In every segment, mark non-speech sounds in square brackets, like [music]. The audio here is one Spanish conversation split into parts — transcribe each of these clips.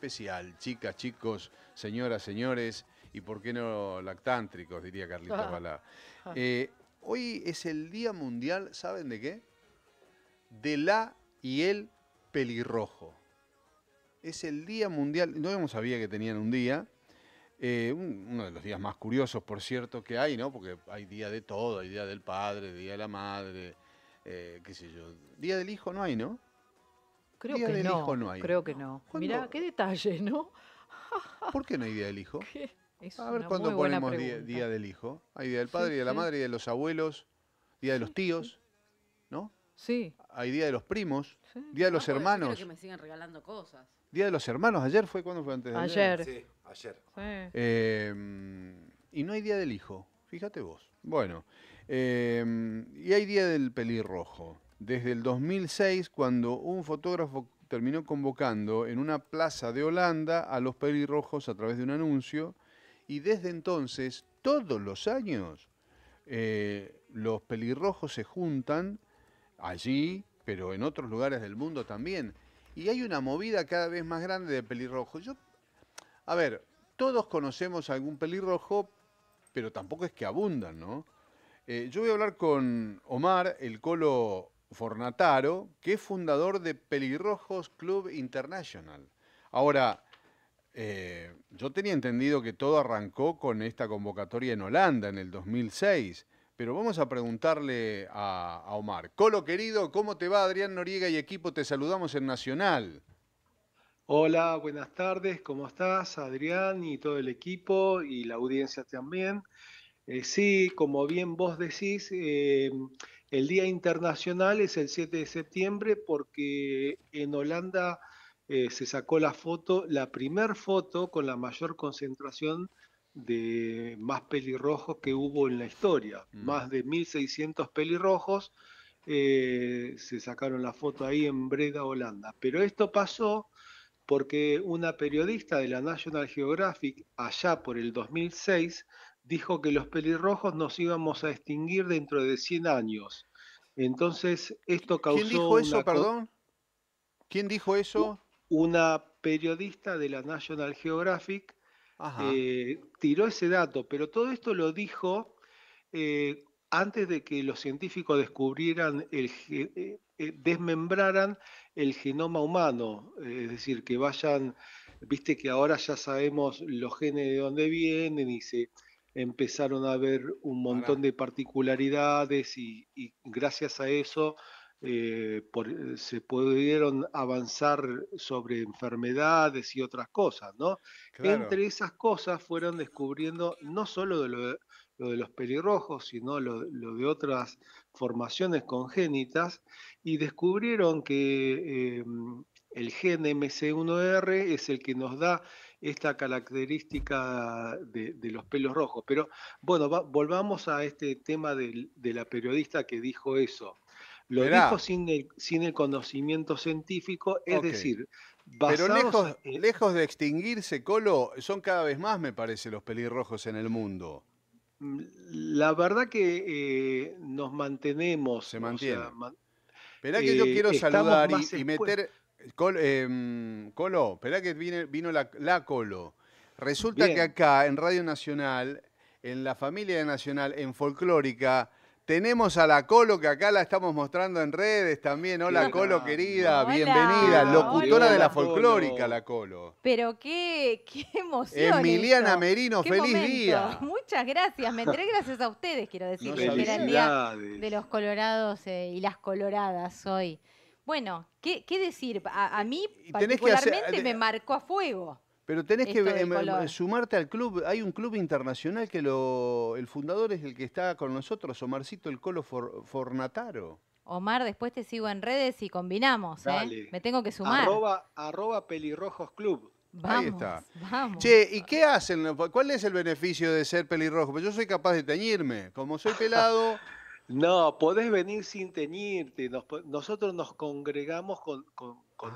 especial. Chicas, chicos, señoras, señores, y por qué no lactántricos, diría Carlitos [laughs] Balá. Eh, hoy es el Día Mundial, ¿saben de qué? De la y el pelirrojo. Es el Día Mundial, no sabía que tenían un día, eh, uno de los días más curiosos, por cierto, que hay, ¿no? Porque hay día de todo, hay día del padre, día de la madre, eh, qué sé yo. Día del hijo no hay, ¿no? Creo que no, Creo que no. Mirá, qué detalle, ¿no? [laughs] ¿Por qué no hay día del hijo? [laughs] a ver cuándo ponemos día, del hijo. Hay día del padre, y de la madre, y de los abuelos, día de los tíos, ¿no? Sí. Hay día de los primos, día de los hermanos. que me siguen regalando cosas. Día de los hermanos, ayer fue, cuando fue antes de ayer? ayer? Sí, ayer. Eh, y no hay día del hijo, fíjate vos. Bueno, eh, y hay día del pelirrojo desde el 2006 cuando un fotógrafo terminó convocando en una plaza de Holanda a los pelirrojos a través de un anuncio y desde entonces todos los años eh, los pelirrojos se juntan allí, pero en otros lugares del mundo también. Y hay una movida cada vez más grande de pelirrojos. Yo, a ver, todos conocemos algún pelirrojo, pero tampoco es que abundan, ¿no? Eh, yo voy a hablar con Omar, el colo Fornataro, que es fundador de Pelirrojos Club International. Ahora, eh, yo tenía entendido que todo arrancó con esta convocatoria en Holanda en el 2006, pero vamos a preguntarle a, Omar. Colo querido, ¿cómo te va Adrián Noriega y equipo? Te saludamos en Nacional. Hola, buenas tardes, ¿cómo estás Adrián y todo el equipo y la audiencia también? Eh, sí, como bien vos decís, eh, el Día Internacional es el 7 de septiembre porque en Holanda eh, se sacó la foto, la primer foto con la mayor concentración de más pelirrojos que hubo en la historia. Mm. Más de 1.600 pelirrojos eh, se sacaron la foto ahí en Breda, Holanda. Pero esto pasó porque una periodista de la National Geographic, allá por el 2006, dijo que los pelirrojos nos íbamos a extinguir dentro de 100 años. Entonces, esto causó... ¿Quién dijo eso, perdón? ¿Quién dijo eso? Una periodista de la National Geographic eh, tiró ese dato, pero todo esto lo dijo eh, antes de que los científicos descubrieran, el, eh, desmembraran el genoma humano, es decir, que vayan, viste que ahora ya sabemos los genes de dónde vienen y se empezaron a ver un montón de particularidades y, gracias a eso eh, eh, se pudieron avanzar sobre enfermedades y otras cosas, ¿no? Entre esas cosas fueron descubriendo no solo lo, de, los pelirrojos, sino lo, de otras formaciones congénitas, y descubrieron que em, el gen MC1R es el que nos da esta característica de, los pelos rojos. Pero bueno, volvamos a este tema de la periodista que dijo eso. Lo dijo sin el, conocimiento científico, es decir, Basados Pero lejos, de extinguirse, Colo, son cada vez más, me parece, los pelirrojos en el mundo. Mm, la verdad que eh, nos mantenemos. Se mantiene. O que yo eh, quiero saludar y, meter, Em, Colo, esperá que vino, la, Colo. Resulta que acá en Radio Nacional, en la familia Nacional, en Folclórica, tenemos a la Colo que acá la estamos mostrando en redes también. Hola Colo querida, bienvenida, locutora de la folclórica la Colo. Pero qué, qué emoción. Emiliana Merino, feliz día. [laughs] Muchas gracias, me entré gracias a ustedes, quiero decir, era el día de los colorados eh, y las coloradas hoy. Bueno, ¿qué, decir? A, mí particularmente eh, me marcó a fuego. Pero tenés que em, em, sumarte al club. Hay un club internacional que el fundador es el que está con nosotros, Omarcito el Colo Fornataro. Omar, después te sigo en redes y combinamos. ¿eh? Dale. Me tengo que sumar. Arroba, pelirrojos club. Vamos, Ahí está. Vamos. Che, ¿y qué hacen? ¿Cuál es el beneficio de ser pelirrojo? Pues yo soy capaz de teñirme. Como soy pelado, [laughs] No, podés venir sin teñirte. nosotros nos congregamos con,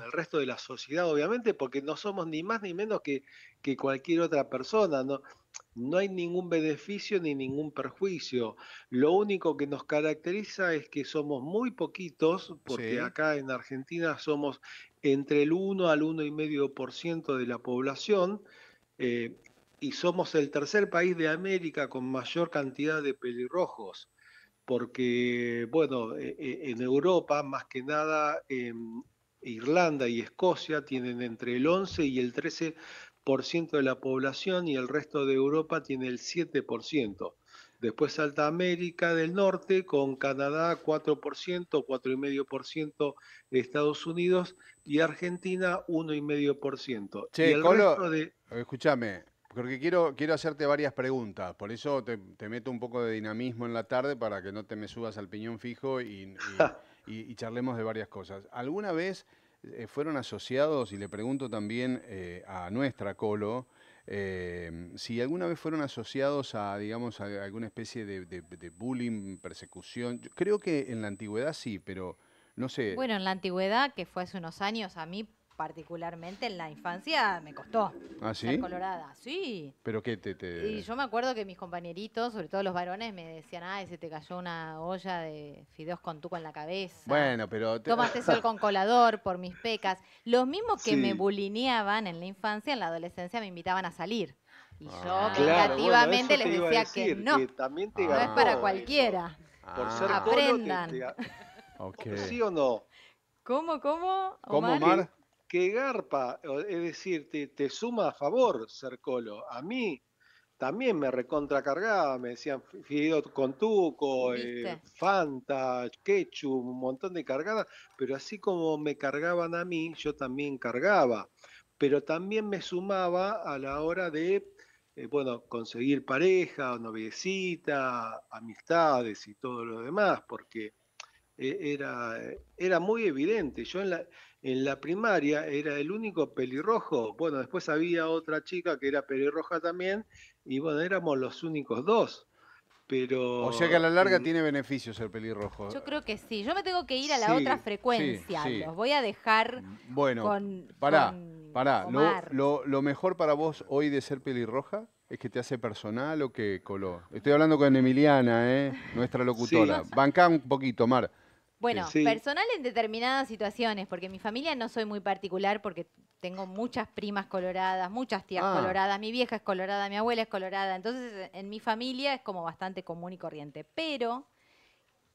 el resto de la sociedad, obviamente, porque no somos ni más ni menos que, cualquier otra persona. No, no hay ningún beneficio ni ningún perjuicio. Lo único que nos caracteriza es que somos muy poquitos, porque acá en Argentina somos entre el 1 al 1,5% de la población, eh, y somos el tercer país de América con mayor cantidad de pelirrojos porque, bueno, e, e, en Europa, más que nada, Irlanda y Escocia tienen entre el 11 y el 13% de la población y el resto de Europa tiene el 7%. Después salta América del Norte con Canadá 4%, 4,5% Estados Unidos y Argentina 1,5%. Che, y el resto de... escúchame, porque quiero, quiero hacerte varias preguntas, por eso te, meto un poco de dinamismo en la tarde para que no te me subas al piñón fijo y, y, [laughs] charlemos de varias cosas. ¿Alguna vez eh, fueron asociados, y le pregunto también eh, a nuestra Colo, eh, si alguna vez fueron asociados a, digamos, a alguna especie de, bullying, persecución? creo que en la antigüedad sí, pero no sé. Bueno, en la antigüedad, que fue hace unos años, a mí particularmente en la infancia me costó ¿Ah, sí? colorada. Sí. ¿Pero qué te, te, Y yo me acuerdo que mis compañeritos, sobre todo los varones, me decían, ay, se te cayó una olla de fideos con tuco en la cabeza. Bueno, pero... Tomaste [laughs] sol con colador por mis pecas. Los mismos que me bulineaban en la infancia, en la adolescencia me invitaban a salir. Y yo ah. negativamente les decía que no. no es para cualquiera. Por ser ah. Aprendan. ¿Sí o no? ¿Cómo, cómo? ¿Cómo, Omar? que garpa, es decir, te, te suma a favor colo. A mí también me recontracargaba, me decían fido con tuco, eh, Fanta, ketchup, un montón de cargadas, pero así como me cargaban a mí, yo también cargaba. Pero también me sumaba a la hora de, eh, bueno, conseguir pareja, noviecita, amistades y todo lo demás, porque e-, era, eh, era muy evidente. Yo en la, en la primaria era el único pelirrojo. Bueno, después había otra chica que era pelirroja también, y bueno, éramos los únicos dos. Pero, o sea que a la larga tiene beneficios el pelirrojo. Yo creo que sí. Yo me tengo que ir a la otra frecuencia. Los voy a dejar mm, bueno, con. Pará, Lo, mejor para vos hoy de ser pelirroja es que te hace personal o que color Estoy hablando con Emiliana, ¿eh? nuestra locutora. Banca un poquito, Mar. Bueno, personal en determinadas situaciones, porque en mi familia no soy muy particular porque tengo muchas primas coloradas, muchas tías ah. coloradas, mi vieja es colorada, mi abuela es colorada, entonces en mi familia es como bastante común y corriente, pero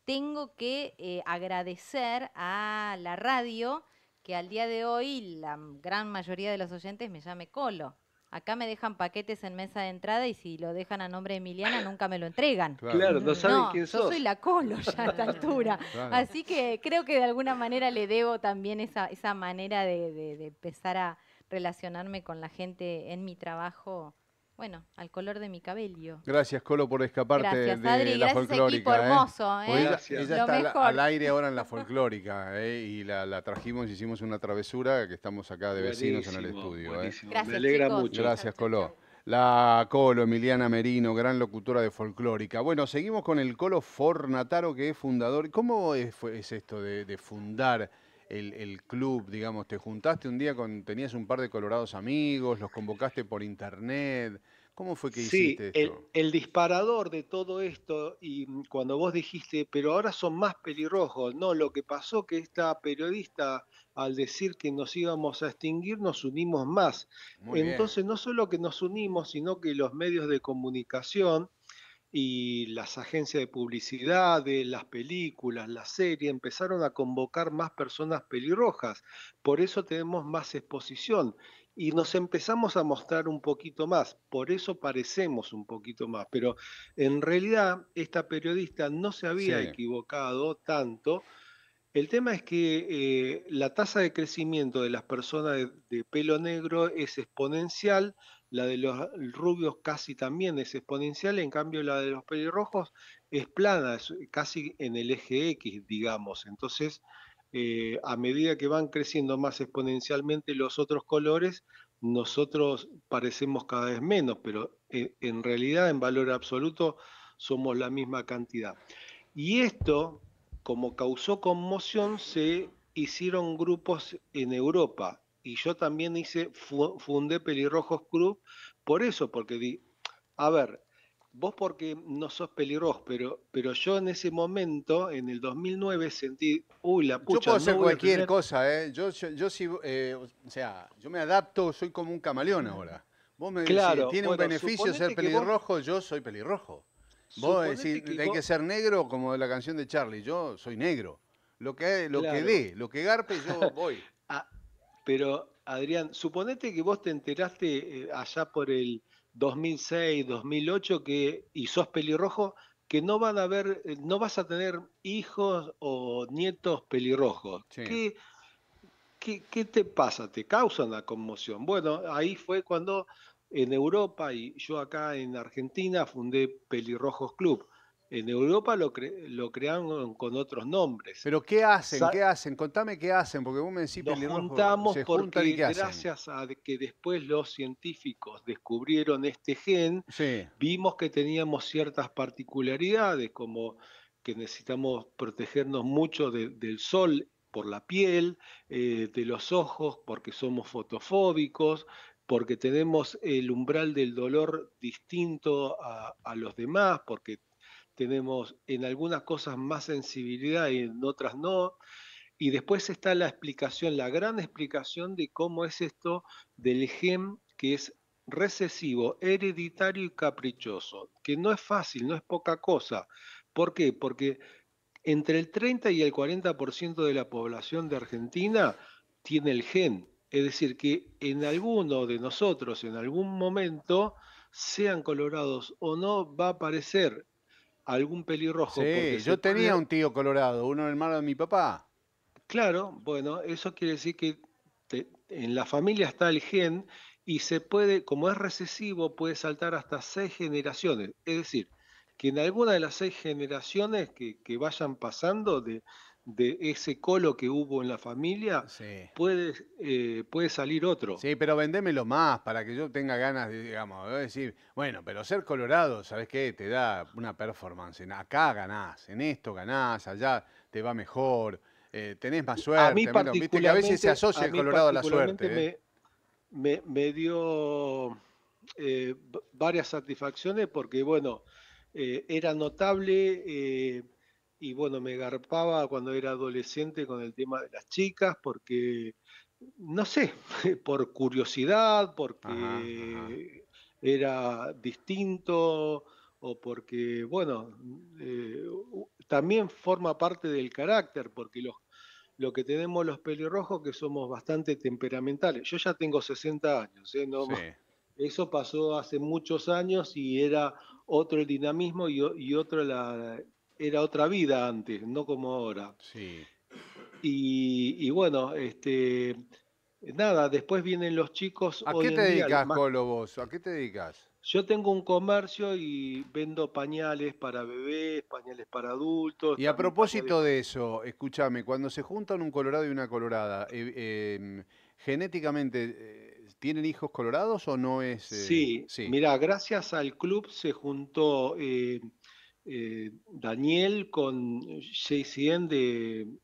tengo que eh, agradecer a la radio que al día de hoy la gran mayoría de los oyentes me llame Colo acá me dejan paquetes en mesa de entrada y si lo dejan a nombre de Emiliana nunca me lo entregan. Claro, no saben quién sos. Yo soy la colo ya a esta [laughs] altura. Así que creo que de alguna manera le debo también esa, esa manera de empezar a relacionarme con la gente en mi trabajo bueno, al color de mi cabello. Gracias, Colo, por escaparte de la folclórica. Gracias, ¿eh? hermoso, ¿eh? ella, está al, aire ahora en la folclórica ¿eh? y la, trajimos trajimos, hicimos una travesura que estamos acá de vecinos en el estudio. ¿eh? Gracias, Me alegra mucho. Gracias, Colo. La Colo, Emiliana Merino, gran locutora de folclórica. Bueno, seguimos con el Colo Fornataro, que es fundador. ¿Cómo es, esto de fundar? el, club, digamos? ¿Te juntaste un día con, tenías un par de colorados amigos, los convocaste por internet? ¿Cómo fue que hiciste eso? El, el disparador de todo esto, y cuando vos dijiste, pero ahora son más pelirrojos, no, lo que pasó que esta periodista, al decir que nos íbamos a extinguir, nos unimos más. Entonces, no solo que nos unimos, sino que los medios de comunicación y las agencias de publicidad, las películas, las series, empezaron a convocar más personas pelirrojas. Por eso tenemos más exposición y nos empezamos a mostrar un poquito más. Por eso parecemos un poquito más. Pero en realidad esta periodista no se había equivocado tanto. El tema es que eh, la tasa de crecimiento de las personas de pelo negro es exponencial, la de los rubios casi también es exponencial, en cambio la de los pelirrojos es plana, es casi en el eje X, digamos. Entonces, eh, a medida que van creciendo más exponencialmente los otros colores, nosotros parecemos cada vez menos, pero en realidad en valor absoluto somos la misma cantidad. Y esto, como causó conmoción, se hicieron grupos en Europa y yo también hice, fundé Pelirrojos Club, por eso, porque di, a ver, vos porque no sos pelirrojo, pero, pero yo en ese momento, en el 2009, sentí, uy, la pucha. Yo puedo hacer cualquier cosa, ¿eh? Yo, yo, yo sí, eh, o sea, yo me adapto, soy como un camaleón ahora. Vos me claro, decís, tiene un beneficio ser pelirrojo, yo soy pelirrojo. Vos decís, hay que ser negro como la canción de Charlie, yo soy negro. Lo que, lo que dé, lo que garpe, yo [laughs] voy. Ah, pero, Adrián, suponete que vos te enteraste eh, allá por el 2006, 2008 que, y sos pelirrojo, que no van a haber, eh, no vas a tener hijos o nietos pelirrojos. ¿Qué, qué te pasa? ¿Te causa una conmoción? Bueno, ahí fue cuando en Europa y yo acá en Argentina fundé Pelirrojos Club en Europa lo, lo crearon con otros nombres. Pero ¿qué hacen? ¿Qué hacen? Contame qué hacen, porque vos me decís juntamos porque gracias a que después los científicos descubrieron este gen, vimos que teníamos ciertas particularidades, como que necesitamos protegernos mucho del sol por la piel, eh, de los ojos, porque somos fotofóbicos, porque tenemos el umbral del dolor distinto a, a los demás, porque tenemos en algunas cosas más sensibilidad y en otras no. Y después está la explicación, la gran explicación de cómo es esto del gen que es recesivo, hereditario y caprichoso, que no es fácil, no es poca cosa. ¿Por qué? Porque entre el 30 y el 40% de la población de Argentina tiene el gen. Es decir, que en alguno de nosotros, en algún momento, sean colorados o no, va a aparecer algún pelirrojo. Sí, yo tenía un tío colorado, uno hermano de mi papá. Claro, bueno, eso quiere decir que en la familia está el gen y se puede, como es recesivo, puede saltar hasta seis generaciones. Es decir, que en alguna de las seis generaciones que, que vayan pasando de, de ese colo que hubo en la familia, puede, eh, puede salir otro. Sí, pero vendémelo más para que yo tenga ganas de, digamos, decir, bueno, pero ser colorado, ¿sabes qué? Te da una performance. Acá ganás, en esto ganás, allá te va mejor, eh, tenés más suerte. A mí particularmente, a veces se asocia el colorado a la suerte. ¿eh? Me, me dio varias satisfacciones porque, bueno, era notable y bueno, me garpaba cuando era adolescente con el tema de las chicas, porque, no sé, [laughs] por curiosidad, porque era distinto o porque, bueno, eh, también forma parte del carácter, porque los, lo que tenemos los pelirrojos que somos bastante temperamentales. Yo ya tengo 60 años, ¿eh? Eso pasó hace muchos años y era otro el dinamismo y, y otro la, era otra vida antes, no como ahora. Sí. Y, bueno, este, nada, después vienen los chicos. ¿A qué te dedicas, Colo, vos? ¿A qué te dedicas? Yo tengo un comercio y vendo pañales para bebés, pañales para adultos. Y a propósito de eso, escúchame, cuando se juntan un colorado y una colorada, eh, em, genéticamente, eh, ¿tienen hijos colorados o no es...? Eh? Sí, sí, mirá, gracias al club se juntó eh, Daniel con JCN de,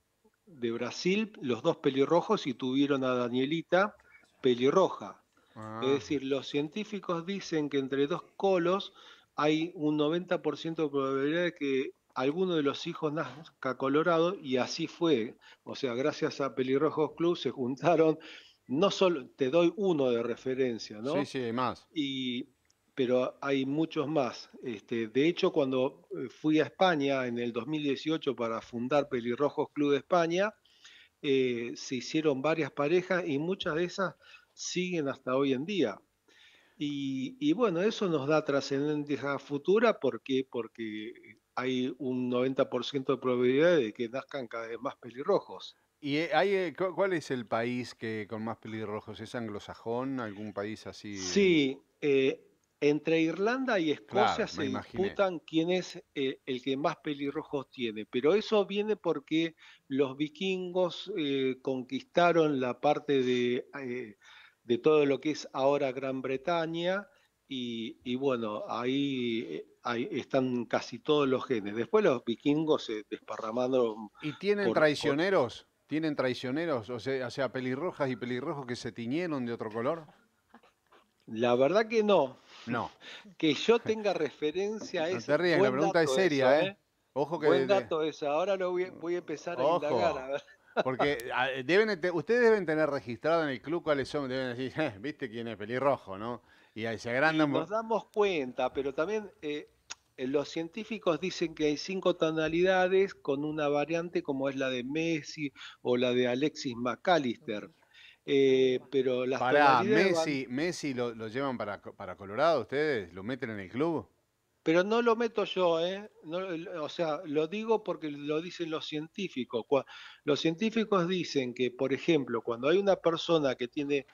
Brasil, los dos pelirrojos, y tuvieron a Danielita pelirroja. Es ah. decir, los científicos dicen que entre dos colos hay un 90% de probabilidad de que alguno de los hijos nazca colorado y así fue. O sea, gracias a Pelirrojos Club se juntaron, no solo, te doy uno de referencia, ¿no? Sí, sí, hay más. Y pero hay muchos más. Este, de hecho, cuando eh, fui a España en el 2018 para fundar Pelirrojos Club de España, eh, se hicieron varias parejas y muchas de esas siguen hasta hoy en día. Y, bueno, eso nos da trascendencia futura porque, porque hay un 90% de probabilidad de que nazcan cada vez más pelirrojos. ¿Y eh, cuál es el país que con más pelirrojos? ¿Es anglosajón? ¿Algún país así? Sí, eh, entre Irlanda y Escocia se disputan quién es eh, el que más pelirrojos tiene, pero eso viene porque los vikingos eh, conquistaron la parte de, eh, de, todo lo que es ahora Gran Bretaña y, bueno, ahí, están casi todos los genes. Después los vikingos se desparramaron. ¿Y tienen traicioneros? ¿Tienen traicioneros? O sea, o sea, pelirrojas y pelirrojos que se tiñeron de otro color. La verdad que no, no. [laughs] Que yo tenga referencia a eso. No la pregunta es seria, ¿eh? ¿eh? Ojo que. Buen dato eso. Ahora lo voy, a empezar a indagar, [laughs] Porque ah, deben, ustedes deben tener registrado en el club cuáles son, deben decir, [laughs] eh, viste quién es pelirrojo, ¿no? Y ahí se agrandan. nombre. nos damos cuenta, pero también eh, los científicos dicen que hay cinco tonalidades con una variante como es la de Messi o la de Alexis McAllister. Eh, pero las para Messi, lo, llevan para, para, Colorado ustedes, lo meten en el club. Pero no lo meto yo, ¿eh? o sea, lo digo porque lo dicen los científicos. Los científicos dicen que, por ejemplo, cuando hay una persona que tiene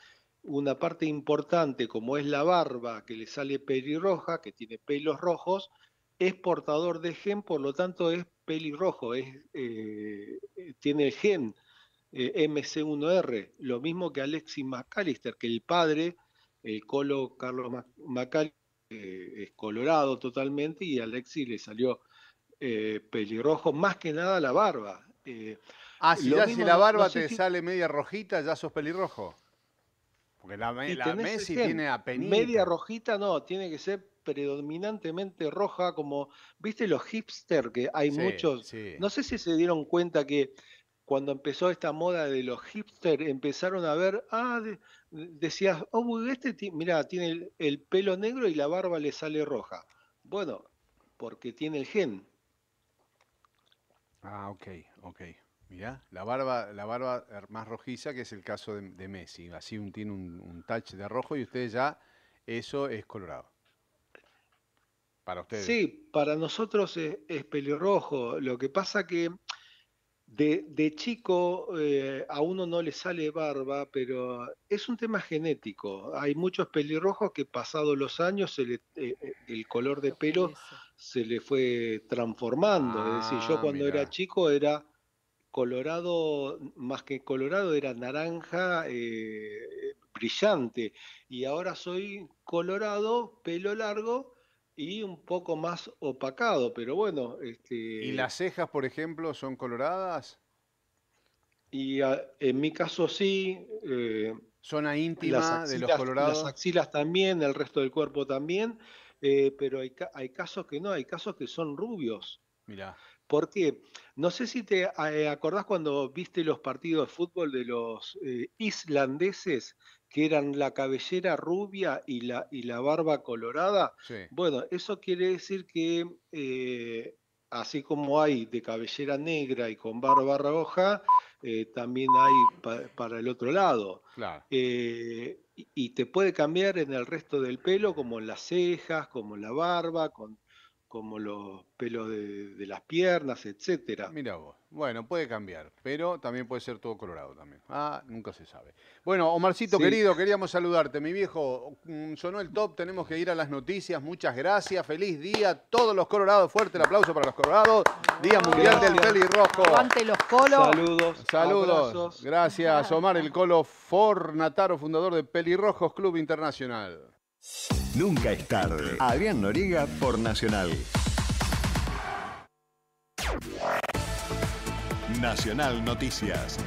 una parte importante como es la barba, que le sale pelirroja, que tiene pelos rojos, es portador de gen, por lo tanto es pelirrojo, es, eh, tiene el gen eh, MC1R, lo mismo que Alexis McAllister, que el padre, el colo Carlos McAllister, eh, es colorado totalmente y a Alexis le salió eh, pelirrojo, más que nada la barba. ah, si, si la barba te sale media rojita, ya sos pelirrojo. Porque la, Messi tiene apenas. Media rojita no, tiene que ser predominantemente roja, como, viste los hipster que hay muchos. No sé si se dieron cuenta que cuando empezó esta moda de los hipsters, empezaron a ver, ah, decías, oh, este, mira, tiene el, pelo negro y la barba le sale roja. Bueno, porque tiene el gen. Ah, ok, ok. Mira, la barba, la barba er, más rojiza, que es el caso de, Messi. Así un, tiene un, touch de rojo y ustedes ya, eso es colorado. Para ustedes. Sí, para nosotros es, es pelirrojo. Lo que pasa que de, chico eh, a uno no le sale barba, pero es un tema genético. Hay muchos pelirrojos que pasados los años eh, eh, el color de pelo se le fue transformando. es decir, yo ah, cuando era chico era colorado, más que colorado, era naranja brillante. Y ahora soy colorado, pelo largo y un poco más opacado, pero bueno. Este, ¿Y las cejas, por ejemplo, son coloradas? Y ah, en mi caso sí. Zona eh, íntima de los colorados. Las axilas también, el resto del cuerpo también, eh, pero hay, casos que no, hay casos que son rubios. Mirá. ¿Por qué? No sé si te eh, acordás cuando viste los partidos de fútbol de los islandeses que eran la cabellera rubia y la, y la barba colorada. Bueno, eso quiere decir que eh, así como hay de cabellera negra y con barba roja, eh, también hay para el otro lado. Eh, y, te puede cambiar en el resto del pelo, como en las cejas, como la barba, con como los pelos de, las piernas, etcétera. Mira vos, bueno, puede cambiar, pero también puede ser todo colorado también. Ah, nunca se sabe. Bueno, Omarcito querido, queríamos saludarte, mi viejo. Mm, sonó el top, tenemos que ir a las noticias. Muchas gracias, feliz día, todos los colorados, fuerte el aplauso para los colorados. Día Mundial del Pelirrojo. Aguante los colos. Saludos. Saludos. Gracias, Omar el Colo Fornataro, fundador de Pelirrojos Club Internacional. Nunca es tarde. Adrián Noriega por Nacional. Nacional Noticias.